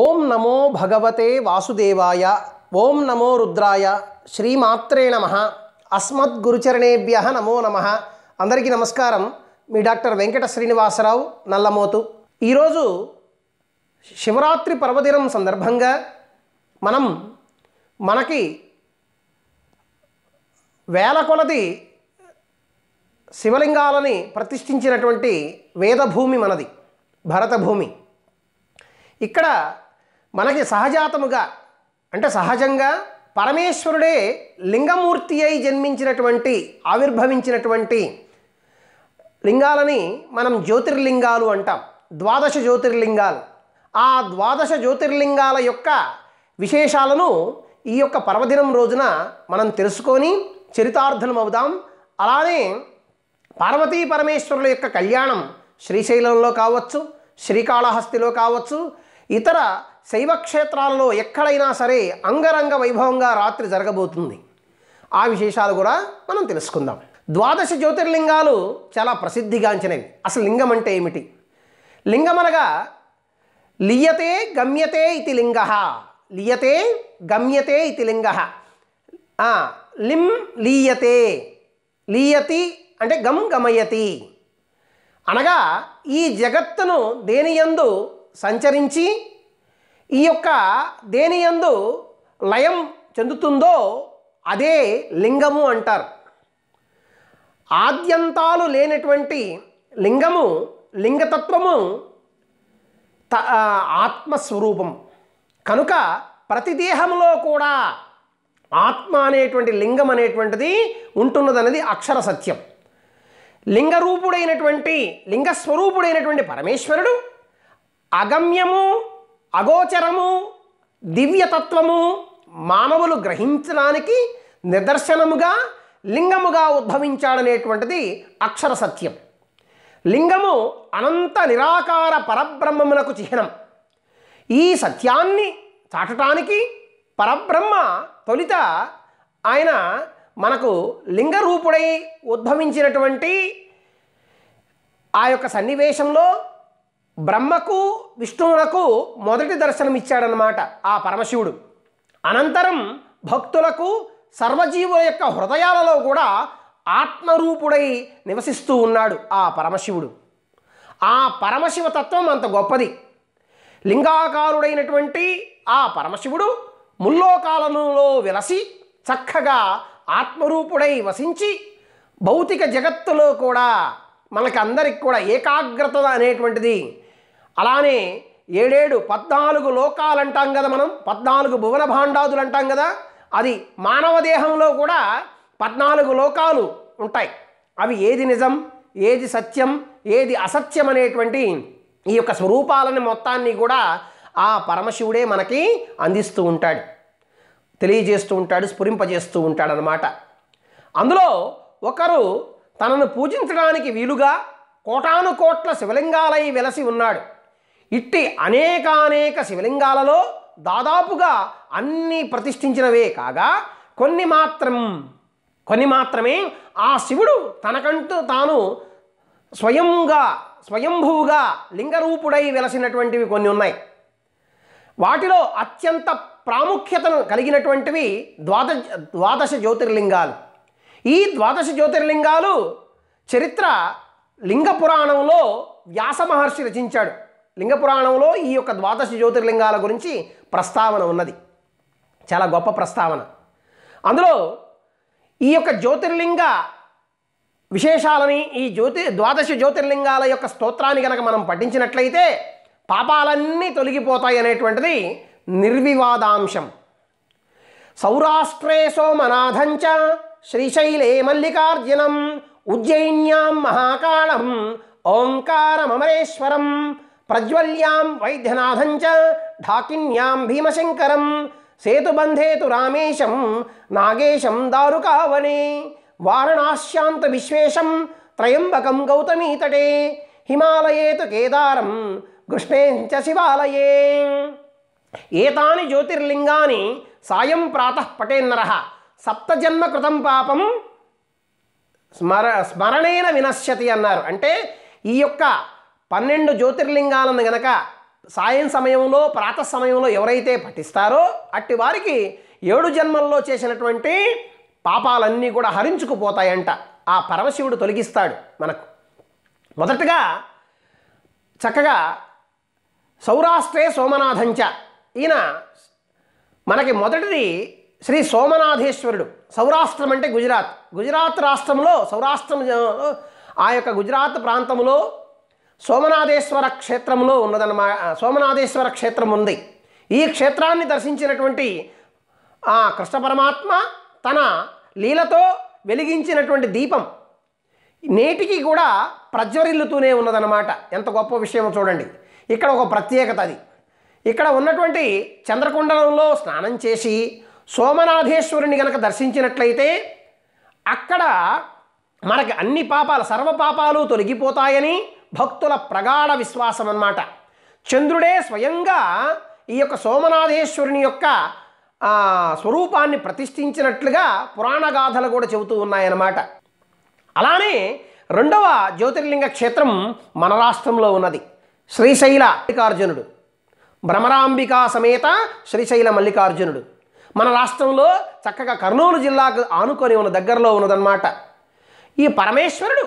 ఓం నమో భగవతే వాసుదేవాయ ఓం నమో రుద్రాయ శ్రీమాత్రే నమ అస్మద్గురుచరణేభ్య నమో నమ అందరికీ నమస్కారం మీ డాక్టర్ వెంకట శ్రీనివాసరావు నల్లమోతు ఈరోజు శివరాత్రి పర్వదినం సందర్భంగా మనం మనకి వేల కొలది శివలింగాలని ప్రతిష్ఠించినటువంటి వేదభూమి మనది భరతభూమి ఇక్కడ మనకి సహజాతముగా అంటే సహజంగా పరమేశ్వరుడే లింగమూర్తి అయి జన్మించినటువంటి ఆవిర్భవించినటువంటి లింగాలని మనం జ్యోతిర్లింగాలు అంటాం ద్వాదశ జ్యోతిర్లింగాలు ఆ ద్వాదశ జ్యోతిర్లింగాల యొక్క విశేషాలను ఈ యొక్క పర్వదినం రోజున మనం తెలుసుకొని చరితార్థులం అవుదాం అలానే పార్వతీ పరమేశ్వరుల యొక్క కళ్యాణం శ్రీశైలంలో కావచ్చు శ్రీకాళహస్తిలో కావచ్చు ఇతర శైవ క్షేత్రాల్లో ఎక్కడైనా సరే అంగరంగ వైభవంగా రాత్రి జరగబోతుంది ఆ విశేషాలు కూడా మనం తెలుసుకుందాం ద్వాదశ జ్యోతిర్లింగాలు చాలా ప్రసిద్ధిగాంచినవి అసలు లింగం అంటే ఏమిటి లింగమనగా లియతే గమ్యతే ఇది లింగ లియతే గమ్యతే ఇది లింగ లిం లీయతే లీయతి అంటే గమ్ గమయతి అనగా ఈ జగత్తును దేనియందు సంచరించి ఈ యొక్క దేని లయం చెందుతుందో అదే లింగము అంటారు ఆద్యంతాలు లేనటువంటి లింగము లింగతత్వము త ఆత్మస్వరూపం కనుక ప్రతి దేహంలో కూడా ఆత్మ అనేటువంటి లింగం అనేటువంటిది ఉంటున్నదన్నది అక్షర సత్యం లింగరూపుడైనటువంటి లింగస్వరూపుడైనటువంటి పరమేశ్వరుడు అగమ్యము అగోచరము దివ్యతత్వము మానవులు గ్రహించడానికి నిదర్శనముగా లింగముగా ఉద్భవించాడనేటువంటిది అక్షర సత్యం లింగము అనంత నిరాకార పరబ్రహ్మమునకు చిహ్నం ఈ సత్యాన్ని చాటటానికి పరబ్రహ్మ తొలిత ఆయన మనకు లింగరూపుడై ఉద్భవించినటువంటి ఆ యొక్క సన్నివేశంలో బ్రహ్మకు విష్ణువులకు మొదటి దర్శనమిచ్చాడనమాట ఆ పరమశివుడు అనంతరం భక్తులకు సర్వజీవుల యొక్క హృదయాలలో కూడా ఆత్మరూపుడై నివసిస్తూ ఉన్నాడు ఆ పరమశివుడు ఆ పరమశివ తత్వం అంత గొప్పది లింగాకారుడైనటువంటి ఆ పరమశివుడు ముల్లోకాలలో విలసి చక్కగా ఆత్మరూపుడై వసించి భౌతిక జగత్తులో కూడా మనకందరికి అందరికి కూడా ఏకాగ్రత అనేటువంటిది అలానే ఏడేడు పద్నాలుగు లోకాలు అంటాం కదా మనం పద్నాలుగు భువన భాండాదులు అంటాం కదా అది మానవ దేహంలో కూడా పద్నాలుగు లోకాలు ఉంటాయి అవి ఏది నిజం ఏది సత్యం ఏది అసత్యం అనేటువంటి ఈ యొక్క స్వరూపాలని మొత్తాన్ని కూడా ఆ పరమశివుడే మనకి అందిస్తూ ఉంటాడు తెలియజేస్తూ ఉంటాడు స్ఫురింపజేస్తూ ఉంటాడనమాట అందులో ఒకరు తనను పూజించడానికి వీలుగా కోటాను కోట్ల శివలింగాలై వెలసి ఉన్నాడు ఇట్టి అనేకానేక శివలింగాలలో దాదాపుగా అన్నీ ప్రతిష్ఠించినవే కాగా కొన్ని మాత్రం కొన్ని మాత్రమే ఆ శివుడు తనకంటూ తాను స్వయంగా స్వయంభూగా లింగరూపుడై వెలసినటువంటివి కొన్ని ఉన్నాయి వాటిలో అత్యంత ప్రాముఖ్యతను కలిగినటువంటివి ద్వాద ద్వాదశ జ్యోతిర్లింగాలు ఈ ద్వాదశ జ్యోతిర్లింగాలు చరిత్ర లింగ పురాణంలో వ్యాస మహర్షి రచించాడు లింగపురాణంలో ఈ యొక్క ద్వాదశ జ్యోతిర్లింగాల గురించి ప్రస్తావన ఉన్నది చాలా గొప్ప ప్రస్తావన అందులో ఈ యొక్క జ్యోతిర్లింగ విశేషాలని ఈ జ్యోతి ద్వాదశ జ్యోతిర్లింగాల యొక్క స్తోత్రాన్ని కనుక మనం పఠించినట్లయితే పాపాలన్నీ తొలగిపోతాయి అనేటువంటిది నిర్వివాదాంశం సౌరాష్ట్రే సోమనాథంచ శ్రీశైలే మల్లికార్జునం ఉజ్జయిన్యాం మహాకాళం ఓంకారమరేశ్వరం ప్రజ్వల్యాం వైద్యనాథంచ ఢాకిన్యాం భీమశంకరం సేతుబంధేతు రామేశం నాగేశం దారుకావనే వారణాశ్యాంత విశ్వేశం త్రయంబకం గౌతమీతటే హిమాలయేతు కేదారం కృష్ణేంచ శివాలయే ఏతాని జ్యోతిర్లింగాని సాయం ప్రాతః పటేన్నర సప్తజన్మ కృతం పాపం స్మర స్మరణేన వినశ్యతి అన్నారు అంటే ఈ యొక్క పన్నెండు జ్యోతిర్లింగాలను గనక సాయం సమయంలో ప్రాత సమయంలో ఎవరైతే పఠిస్తారో అట్టి వారికి ఏడు జన్మల్లో చేసినటువంటి పాపాలన్నీ కూడా హరించుకుపోతాయంట ఆ పరమశివుడు తొలగిస్తాడు మనకు మొదటగా చక్కగా సౌరాష్ట్రే సోమనాథంచ ఈయన మనకి మొదటిది శ్రీ సోమనాథేశ్వరుడు సౌరాష్ట్రం అంటే గుజరాత్ గుజరాత్ రాష్ట్రంలో సౌరాష్ట్రం ఆ యొక్క గుజరాత్ ప్రాంతంలో సోమనాథేశ్వర క్షేత్రంలో ఉన్నదన్నమా సోమనాథేశ్వర క్షేత్రం ఉంది ఈ క్షేత్రాన్ని దర్శించినటువంటి ఆ కృష్ణ పరమాత్మ తన లీలతో వెలిగించినటువంటి దీపం నేటికి కూడా ప్రజ్వరిల్లుతూనే ఉన్నదన్నమాట ఎంత గొప్ప విషయమో చూడండి ఇక్కడ ఒక ప్రత్యేకత అది ఇక్కడ ఉన్నటువంటి చంద్రకుండలంలో స్నానం చేసి సోమనాథేశ్వరుని గనక దర్శించినట్లయితే అక్కడ మనకి అన్ని పాపాలు సర్వ పాపాలు తొలగిపోతాయని భక్తుల ప్రగాఢ విశ్వాసం అన్నమాట చంద్రుడే స్వయంగా ఈ యొక్క సోమనాథేశ్వరుని యొక్క స్వరూపాన్ని ప్రతిష్ఠించినట్లుగా పురాణ గాథలు కూడా చెబుతూ ఉన్నాయన్నమాట అలానే రెండవ జ్యోతిర్లింగ క్షేత్రం మన రాష్ట్రంలో ఉన్నది శ్రీశైల మల్లికార్జునుడు భ్రమరాంబికా సమేత శ్రీశైల మల్లికార్జునుడు మన రాష్ట్రంలో చక్కగా కర్నూలు జిల్లాకు ఆనుకొని ఉన్న దగ్గరలో ఉన్నదన్నమాట ఈ పరమేశ్వరుడు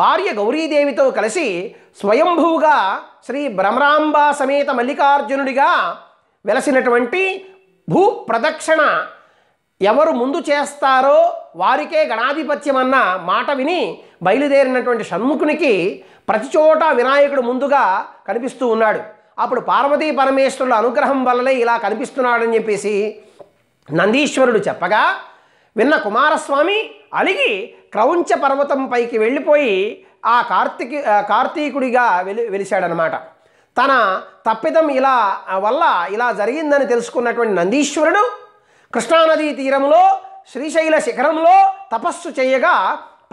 భార్య గౌరీదేవితో కలిసి స్వయంభూగా శ్రీ భ్రమరాంబ సమేత మల్లికార్జునుడిగా వెలసినటువంటి భూ ప్రదక్షిణ ఎవరు ముందు చేస్తారో వారికే గణాధిపత్యం అన్న మాట విని బయలుదేరినటువంటి షణ్ముఖునికి ప్రతి చోట వినాయకుడు ముందుగా కనిపిస్తూ ఉన్నాడు అప్పుడు పార్వతీ పరమేశ్వరుల అనుగ్రహం వల్లనే ఇలా కనిపిస్తున్నాడని చెప్పేసి నందీశ్వరుడు చెప్పగా విన్న కుమారస్వామి అలిగి క్రౌంచ పర్వతం పైకి వెళ్ళిపోయి ఆ కార్తీకి కార్తీకుడిగా వెలి వెలిశాడనమాట తన తప్పిదం ఇలా వల్ల ఇలా జరిగిందని తెలుసుకున్నటువంటి నందీశ్వరుడు కృష్ణానదీ తీరంలో శ్రీశైల శిఖరంలో తపస్సు చేయగా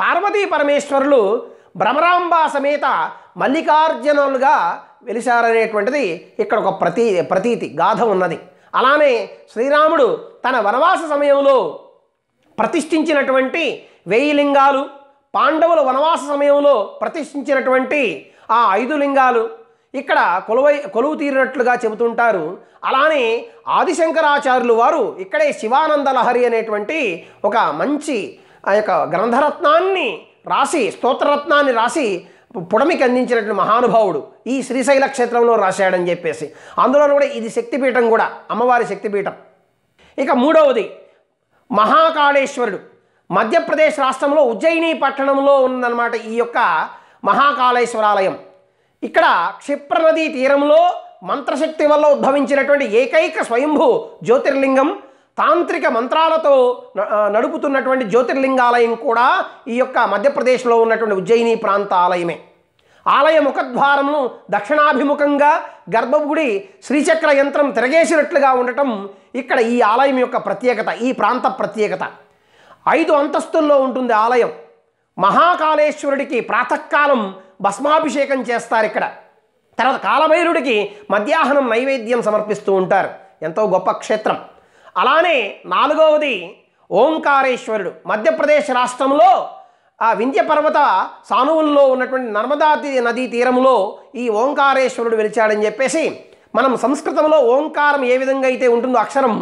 పార్వతీ పరమేశ్వరులు భ్రమరాంబ సమేత మల్లికార్జునులుగా వెలిశారనేటువంటిది ఇక్కడ ఒక ప్రతీ ప్రతీతి గాథ ఉన్నది అలానే శ్రీరాముడు తన వనవాస సమయంలో ప్రతిష్ఠించినటువంటి వెయ్యి లింగాలు పాండవుల వనవాస సమయంలో ప్రతిష్ఠించినటువంటి ఆ ఐదు లింగాలు ఇక్కడ కొలువై కొలువు తీరినట్లుగా చెబుతుంటారు అలానే ఆదిశంకరాచార్యులు వారు ఇక్కడే శివానంద లహరి అనేటువంటి ఒక మంచి ఆ యొక్క గ్రంథరత్నాన్ని రాసి స్తోత్రరత్నాన్ని రాసి పుడమికి అందించినటువంటి మహానుభావుడు ఈ శ్రీశైల క్షేత్రంలో రాశాడని చెప్పేసి అందులో కూడా ఇది శక్తిపీఠం కూడా అమ్మవారి శక్తిపీఠం ఇక మూడవది మహాకాళేశ్వరుడు మధ్యప్రదేశ్ రాష్ట్రంలో ఉజ్జయిని పట్టణంలో ఉందన్నమాట ఈ యొక్క మహాకాళేశ్వరాలయం ఇక్కడ క్షిప్రనదీ తీరంలో మంత్రశక్తి వల్ల ఉద్భవించినటువంటి ఏకైక స్వయంభూ జ్యోతిర్లింగం తాంత్రిక మంత్రాలతో నడుపుతున్నటువంటి జ్యోతిర్లింగాలయం కూడా ఈ యొక్క మధ్యప్రదేశ్లో ఉన్నటువంటి ఉజ్జయిని ప్రాంత ఆలయమే ఆలయ ముఖద్వారము దక్షిణాభిముఖంగా గర్భగుడి శ్రీచక్ర యంత్రం తిరగేసినట్లుగా ఉండటం ఇక్కడ ఈ ఆలయం యొక్క ప్రత్యేకత ఈ ప్రాంత ప్రత్యేకత ఐదు అంతస్తుల్లో ఉంటుంది ఆలయం మహాకాళేశ్వరుడికి ప్రాతకాలం భస్మాభిషేకం చేస్తారు ఇక్కడ తర్వాత కాలభైరుడికి మధ్యాహ్నం నైవేద్యం సమర్పిస్తూ ఉంటారు ఎంతో గొప్ప క్షేత్రం అలానే నాలుగవది ఓంకారేశ్వరుడు మధ్యప్రదేశ్ రాష్ట్రంలో ఆ వింధ్య పర్వత సానువుల్లో ఉన్నటువంటి నర్మదా నదీ తీరంలో ఈ ఓంకారేశ్వరుడు వెలిచాడని చెప్పేసి మనం సంస్కృతంలో ఓంకారం ఏ విధంగా అయితే ఉంటుందో అక్షరం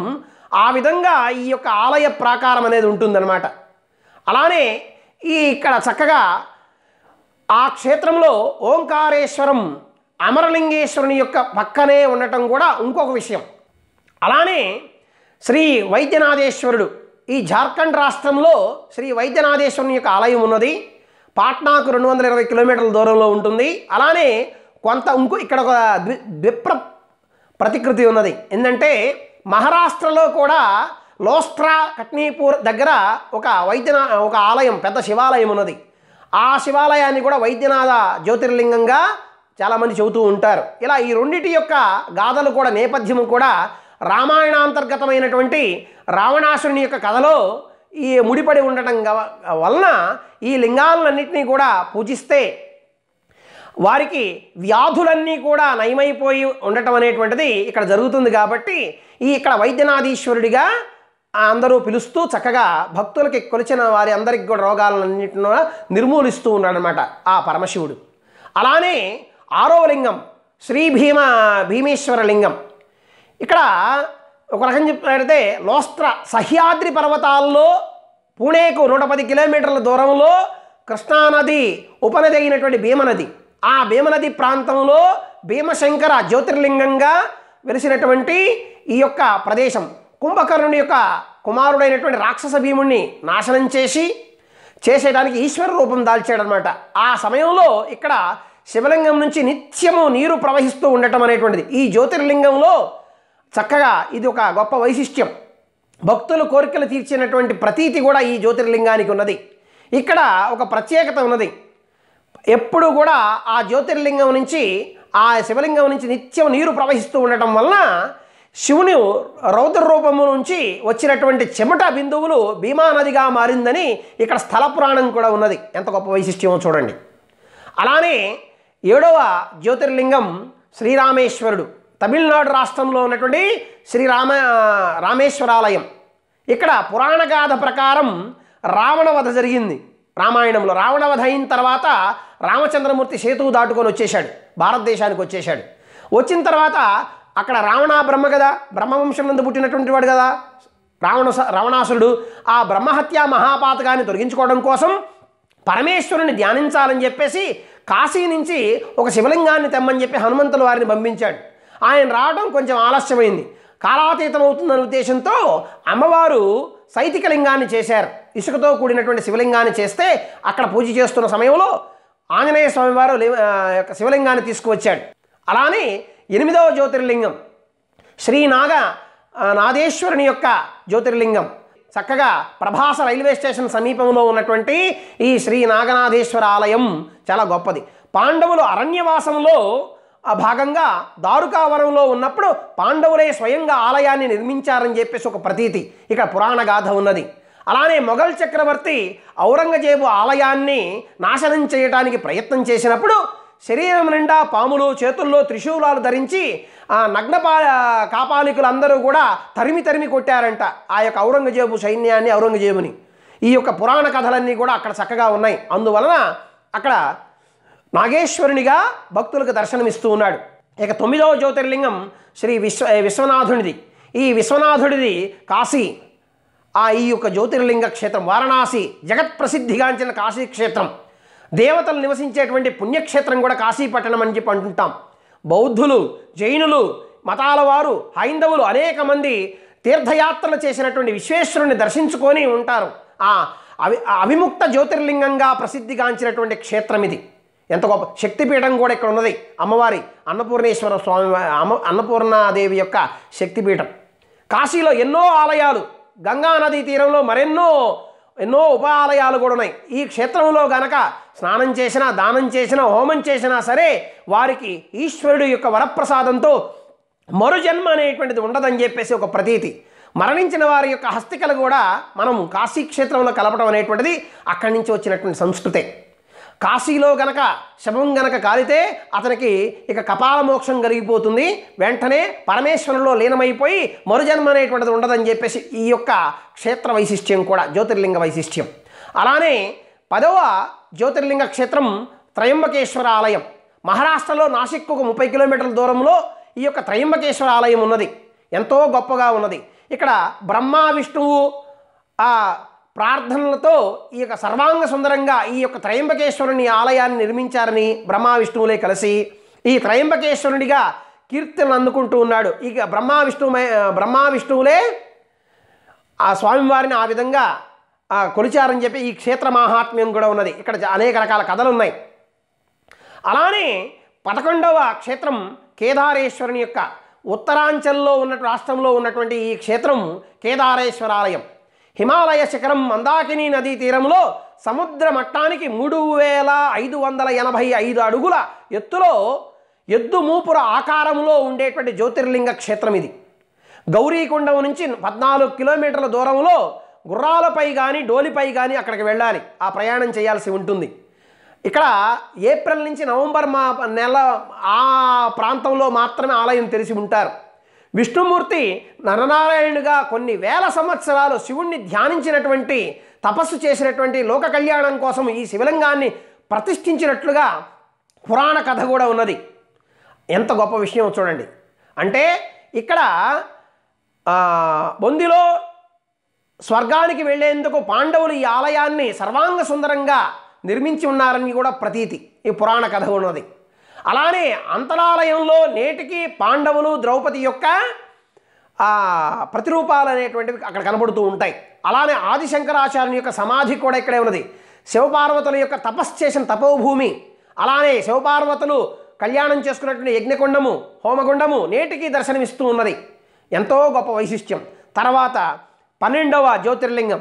ఆ విధంగా ఈ యొక్క ఆలయ ప్రాకారం అనేది ఉంటుందన్నమాట అలానే ఈ ఇక్కడ చక్కగా ఆ క్షేత్రంలో ఓంకారేశ్వరం అమరలింగేశ్వరుని యొక్క పక్కనే ఉండటం కూడా ఇంకొక విషయం అలానే శ్రీ వైద్యనాథేశ్వరుడు ఈ జార్ఖండ్ రాష్ట్రంలో శ్రీ వైద్యనాథేశ్వరుని యొక్క ఆలయం ఉన్నది పాట్నాకు రెండు వందల ఇరవై కిలోమీటర్ల దూరంలో ఉంటుంది అలానే కొంత ఇంకో ఇక్కడ ఒక ద్విప్ర ప్రతికృతి ఉన్నది ఏంటంటే మహారాష్ట్రలో కూడా లోస్ట్రా కట్నీపూర్ దగ్గర ఒక వైద్యనా ఒక ఆలయం పెద్ద శివాలయం ఉన్నది ఆ శివాలయాన్ని కూడా వైద్యనాథ జ్యోతిర్లింగంగా చాలామంది చెబుతూ ఉంటారు ఇలా ఈ రెండింటి యొక్క గాథలు కూడా నేపథ్యం కూడా రామాయణాంతర్గతమైనటువంటి రావణాసురుని యొక్క కథలో ఈ ముడిపడి ఉండటం వలన ఈ లింగాలన్నింటినీ కూడా పూజిస్తే వారికి వ్యాధులన్నీ కూడా నయమైపోయి ఉండటం అనేటువంటిది ఇక్కడ జరుగుతుంది కాబట్టి ఈ ఇక్కడ వైద్యనాథీశ్వరుడిగా అందరూ పిలుస్తూ చక్కగా భక్తులకి కొలిచిన వారి అందరికి కూడా రోగాలన్నింటిని నిర్మూలిస్తూ ఉన్నాడనమాట ఆ పరమశివుడు అలానే ఆరో లింగం శ్రీ భీమ భీమేశ్వర లింగం ఇక్కడ ఒక రకం చెప్పినట్లయితే లోస్త్ర సహ్యాద్రి పర్వతాల్లో పూణేకు నూట పది కిలోమీటర్ల దూరంలో కృష్ణానది ఉపనది అయినటువంటి భీమనది ఆ భీమనది ప్రాంతంలో భీమశంకర జ్యోతిర్లింగంగా వెలిసినటువంటి ఈ యొక్క ప్రదేశం కుంభకర్ణుని యొక్క కుమారుడైనటువంటి రాక్షస భీముణ్ణి నాశనం చేసి చేసేయడానికి ఈశ్వర రూపం దాల్చాడనమాట ఆ సమయంలో ఇక్కడ శివలింగం నుంచి నిత్యము నీరు ప్రవహిస్తూ ఉండటం అనేటువంటిది ఈ జ్యోతిర్లింగంలో చక్కగా ఇది ఒక గొప్ప వైశిష్ట్యం భక్తుల కోరికలు తీర్చినటువంటి ప్రతీతి కూడా ఈ జ్యోతిర్లింగానికి ఉన్నది ఇక్కడ ఒక ప్రత్యేకత ఉన్నది ఎప్పుడు కూడా ఆ జ్యోతిర్లింగం నుంచి ఆ శివలింగం నుంచి నిత్యం నీరు ప్రవహిస్తూ ఉండటం వలన శివుని రౌద్ర రూపము నుంచి వచ్చినటువంటి చెమట బిందువులు భీమానదిగా మారిందని ఇక్కడ స్థల పురాణం కూడా ఉన్నది ఎంత గొప్ప వైశిష్ట్యమో చూడండి అలానే ఏడవ జ్యోతిర్లింగం శ్రీరామేశ్వరుడు తమిళనాడు రాష్ట్రంలో ఉన్నటువంటి శ్రీరామ రామేశ్వరాలయం ఇక్కడ పురాణ గాథ ప్రకారం రావణవధ జరిగింది రామాయణంలో రావణవధ అయిన తర్వాత రామచంద్రమూర్తి సేతువు దాటుకొని వచ్చేశాడు భారతదేశానికి వచ్చేశాడు వచ్చిన తర్వాత అక్కడ రావణ బ్రహ్మ కదా బ్రహ్మవంశం నందు పుట్టినటువంటి వాడు కదా రావణ రావణాసురుడు ఆ బ్రహ్మహత్య మహాపాతకాన్ని తొలగించుకోవడం కోసం పరమేశ్వరుని ధ్యానించాలని చెప్పేసి కాశీ నుంచి ఒక శివలింగాన్ని తెమ్మని చెప్పి హనుమంతుల వారిని పంపించాడు ఆయన రావడం కొంచెం ఆలస్యమైంది కాలాతీతం అవుతుందనే ఉద్దేశంతో అమ్మవారు సైతిక లింగాన్ని చేశారు ఇసుకతో కూడినటువంటి శివలింగాన్ని చేస్తే అక్కడ పూజ చేస్తున్న సమయంలో ఆంజనేయ స్వామివారు శివలింగాన్ని తీసుకువచ్చాడు అలానే ఎనిమిదవ జ్యోతిర్లింగం శ్రీనాగ నాదేశ్వరుని యొక్క జ్యోతిర్లింగం చక్కగా ప్రభాస రైల్వే స్టేషన్ సమీపంలో ఉన్నటువంటి ఈ శ్రీ నాగనాథేశ్వర ఆలయం చాలా గొప్పది పాండవులు అరణ్యవాసంలో ఆ భాగంగా దారుకావరంలో ఉన్నప్పుడు పాండవులే స్వయంగా ఆలయాన్ని నిర్మించారని చెప్పేసి ఒక ప్రతీతి ఇక్కడ పురాణ గాథ ఉన్నది అలానే మొఘల్ చక్రవర్తి ఔరంగజేబు ఆలయాన్ని నాశనం చేయడానికి ప్రయత్నం చేసినప్పుడు శరీరం నిండా పాములు చేతుల్లో త్రిశూలాలు ధరించి ఆ నగ్నపా కాపాలికులందరూ కూడా తరిమి తరిమి కొట్టారంట ఆ యొక్క ఔరంగజేబు సైన్యాన్ని ఔరంగజేబుని ఈ యొక్క పురాణ కథలన్నీ కూడా అక్కడ చక్కగా ఉన్నాయి అందువలన అక్కడ నాగేశ్వరునిగా భక్తులకు దర్శనమిస్తూ ఉన్నాడు ఇక తొమ్మిదవ జ్యోతిర్లింగం శ్రీ విశ్వ విశ్వనాథునిది ఈ విశ్వనాథుడిది కాశీ ఆ ఈ యొక్క జ్యోతిర్లింగ క్షేత్రం వారణాసి జగత్ప్రసిద్ధిగాంచిన కాశీ క్షేత్రం దేవతలు నివసించేటువంటి పుణ్యక్షేత్రం కూడా కాశీపట్టణం అని చెప్పి అంటుంటాం బౌద్ధులు జైనులు మతాల వారు హైందవులు అనేక మంది తీర్థయాత్రలు చేసినటువంటి విశ్వేశ్వరుని దర్శించుకొని ఉంటారు ఆ అవి అవిముక్త జ్యోతిర్లింగంగా ప్రసిద్ధిగాంచినటువంటి క్షేత్రం ఇది ఎంత గొప్ప శక్తిపీఠం కూడా ఇక్కడ ఉన్నది అమ్మవారి అన్నపూర్ణేశ్వర స్వామి అమ్మ అన్నపూర్ణాదేవి యొక్క శక్తిపీఠం కాశీలో ఎన్నో ఆలయాలు గంగానదీ తీరంలో మరెన్నో ఎన్నో ఉప ఆలయాలు కూడా ఉన్నాయి ఈ క్షేత్రంలో గనక స్నానం చేసినా దానం చేసినా హోమం చేసినా సరే వారికి ఈశ్వరుడు యొక్క వరప్రసాదంతో మరుజన్మ అనేటువంటిది ఉండదని చెప్పేసి ఒక ప్రతీతి మరణించిన వారి యొక్క హస్తికలు కూడా మనం కాశీ క్షేత్రంలో కలపడం అనేటువంటిది అక్కడి నుంచి వచ్చినటువంటి సంస్కృతే కాశీలో గనక శవం గనక కాలితే అతనికి ఇక కపాల మోక్షం కలిగిపోతుంది వెంటనే పరమేశ్వరంలో లీనమైపోయి మరుజన్మ అనేటువంటిది ఉండదని చెప్పేసి ఈ యొక్క క్షేత్ర వైశిష్ట్యం కూడా జ్యోతిర్లింగ వైశిష్ట్యం అలానే పదవ జ్యోతిర్లింగ క్షేత్రం త్రయంబకేశ్వర ఆలయం మహారాష్ట్రలో నాసిక్కు ఒక ముప్పై కిలోమీటర్ల దూరంలో ఈ యొక్క త్రయంబకేశ్వర ఆలయం ఉన్నది ఎంతో గొప్పగా ఉన్నది ఇక్కడ బ్రహ్మ విష్ణువు ప్రార్థనలతో ఈ యొక్క సర్వాంగ సుందరంగా ఈ యొక్క త్రయంబకేశ్వరుని ఆలయాన్ని నిర్మించారని బ్రహ్మా విష్ణువులే కలిసి ఈ త్రయంబకేశ్వరునిగా కీర్తనలు అందుకుంటూ ఉన్నాడు ఇక బ్రహ్మా విష్ణువు బ్రహ్మా విష్ణువులే ఆ స్వామివారిని ఆ విధంగా కొలిచారని చెప్పి ఈ క్షేత్ర మహాత్మ్యం కూడా ఉన్నది ఇక్కడ అనేక రకాల కథలు ఉన్నాయి అలానే పదకొండవ క్షేత్రం కేదారేశ్వరుని యొక్క ఉత్తరాంచల్లో ఉన్న రాష్ట్రంలో ఉన్నటువంటి ఈ క్షేత్రం కేదారేశ్వరాలయం హిమాలయ శిఖరం మందాకిని నదీ తీరంలో సముద్ర మట్టానికి మూడు వేల ఐదు వందల ఎనభై ఐదు అడుగుల ఎత్తులో ఎద్దు మూపుర ఆకారంలో ఉండేటువంటి జ్యోతిర్లింగ క్షేత్రం ఇది గౌరీకొండం నుంచి పద్నాలుగు కిలోమీటర్ల దూరంలో గుర్రాలపై కానీ డోలిపై కానీ అక్కడికి వెళ్ళాలి ఆ ప్రయాణం చేయాల్సి ఉంటుంది ఇక్కడ ఏప్రిల్ నుంచి నవంబర్ మా నెల ఆ ప్రాంతంలో మాత్రమే ఆలయం తెరిచి ఉంటారు విష్ణుమూర్తి నరనారాయణుగా కొన్ని వేల సంవత్సరాలు శివుణ్ణి ధ్యానించినటువంటి తపస్సు చేసినటువంటి లోక కళ్యాణం కోసం ఈ శివలింగాన్ని ప్రతిష్ఠించినట్లుగా పురాణ కథ కూడా ఉన్నది ఎంత గొప్ప విషయం చూడండి అంటే ఇక్కడ బొందిలో స్వర్గానికి వెళ్లేందుకు పాండవులు ఈ ఆలయాన్ని సర్వాంగ సుందరంగా నిర్మించి ఉన్నారని కూడా ప్రతీతి ఈ పురాణ కథ ఉన్నది అలానే అంతరాలయంలో నేటికి పాండవులు ద్రౌపది యొక్క ప్రతిరూపాలు అనేటువంటివి అక్కడ కనబడుతూ ఉంటాయి అలానే ఆదిశంకరాచార్యుని యొక్క సమాధి కూడా ఇక్కడే ఉన్నది శివపార్వతుల యొక్క తపస్సు చేసిన తపోభూమి అలానే శివపార్వతులు కళ్యాణం చేసుకున్నటువంటి యజ్ఞకుండము హోమగుండము నేటికి దర్శనమిస్తూ ఉన్నది ఎంతో గొప్ప వైశిష్ట్యం తర్వాత పన్నెండవ జ్యోతిర్లింగం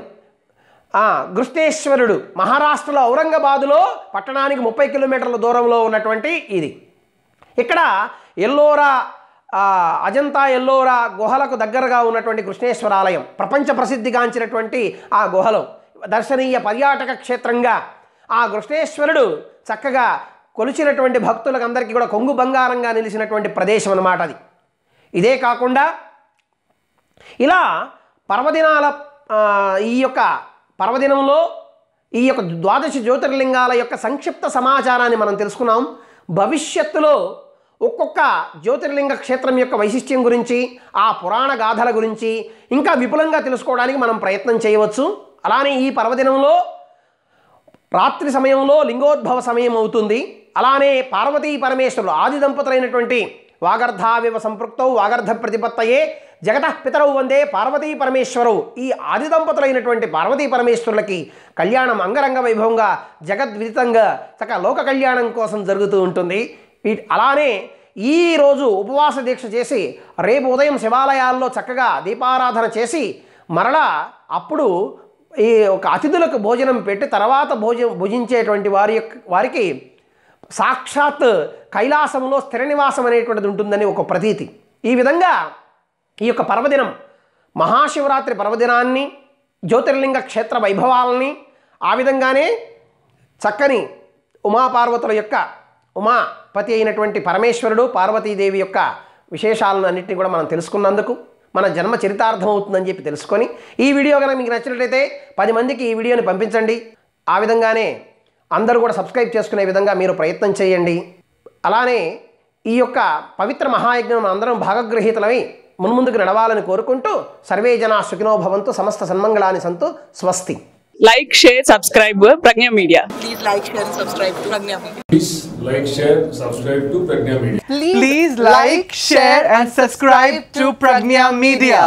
కృష్ణేశ్వరుడు మహారాష్ట్రలో ఔరంగాబాదులో పట్టణానికి ముప్పై కిలోమీటర్ల దూరంలో ఉన్నటువంటి ఇది ఇక్కడ ఎల్లోరా అజంతా ఎల్లోరా గుహలకు దగ్గరగా ఉన్నటువంటి కృష్ణేశ్వర ఆలయం ప్రపంచ ప్రసిద్ధిగాంచినటువంటి ఆ గుహలు దర్శనీయ పర్యాటక క్షేత్రంగా ఆ కృష్ణేశ్వరుడు చక్కగా కొలిచినటువంటి భక్తులకు అందరికీ కూడా కొంగు బంగారంగా నిలిచినటువంటి ప్రదేశం అన్నమాట అది ఇదే కాకుండా ఇలా పర్వదినాల ఈ యొక్క పర్వదినంలో ఈ యొక్క ద్వాదశ జ్యోతిర్లింగాల యొక్క సంక్షిప్త సమాచారాన్ని మనం తెలుసుకున్నాం భవిష్యత్తులో ఒక్కొక్క జ్యోతిర్లింగ క్షేత్రం యొక్క వైశిష్ట్యం గురించి ఆ పురాణ గాథల గురించి ఇంకా విపులంగా తెలుసుకోవడానికి మనం ప్రయత్నం చేయవచ్చు అలానే ఈ పర్వదినంలో రాత్రి సమయంలో లింగోద్భవ సమయం అవుతుంది అలానే పార్వతీ పరమేశ్వరులు ఆది దంపతులైనటువంటి వాగర్ధావివ సంపృక్తౌ వాగర్ధ ప్రతిపత్తయే జగత పితరవు వందే పార్వతీ పరమేశ్వరవు ఈ ఆది దంపతులైనటువంటి పార్వతీ పరమేశ్వరులకి కళ్యాణం అంగరంగ వైభవంగా జగద్విదితంగా చక్క లోక కళ్యాణం కోసం జరుగుతూ ఉంటుంది అలానే ఈ రోజు ఉపవాస దీక్ష చేసి రేపు ఉదయం శివాలయాల్లో చక్కగా దీపారాధన చేసి మరలా అప్పుడు ఈ ఒక అతిథులకు భోజనం పెట్టి తర్వాత భోజనం భుజించేటువంటి వారి వారికి సాక్షాత్ కైలాసంలో స్థిర నివాసం అనేటువంటిది ఉంటుందని ఒక ప్రతీతి ఈ విధంగా ఈ యొక్క పర్వదినం మహాశివరాత్రి పర్వదినాన్ని జ్యోతిర్లింగ క్షేత్ర వైభవాలని ఆ విధంగానే చక్కని ఉమాపార్వతుల యొక్క ఉమాపతి అయినటువంటి పరమేశ్వరుడు పార్వతీదేవి యొక్క విశేషాలను అన్నింటినీ కూడా మనం తెలుసుకున్నందుకు మన జన్మ చరితార్థం అవుతుందని చెప్పి తెలుసుకొని ఈ వీడియో కనుక మీకు నచ్చినట్లయితే పది మందికి ఈ వీడియోని పంపించండి ఆ విధంగానే అందరూ కూడా సబ్స్క్రైబ్ చేసుకునే విధంగా మీరు ప్రయత్నం చేయండి అలానే ఈ యొక్క పవిత్ర మహాయజ్ఞం అందరం భాగగ్రహీతలమై మున్ముందుకు నడవాలని కోరుకుంటూ సర్వే జనా సుఖినోభవంతు సమస్త సన్మంగళాన్ని సంతు స్వస్తి like share subscribe Pragna media please like share subscribe to Pragna media please like share subscribe to media please like share and subscribe to Pragna media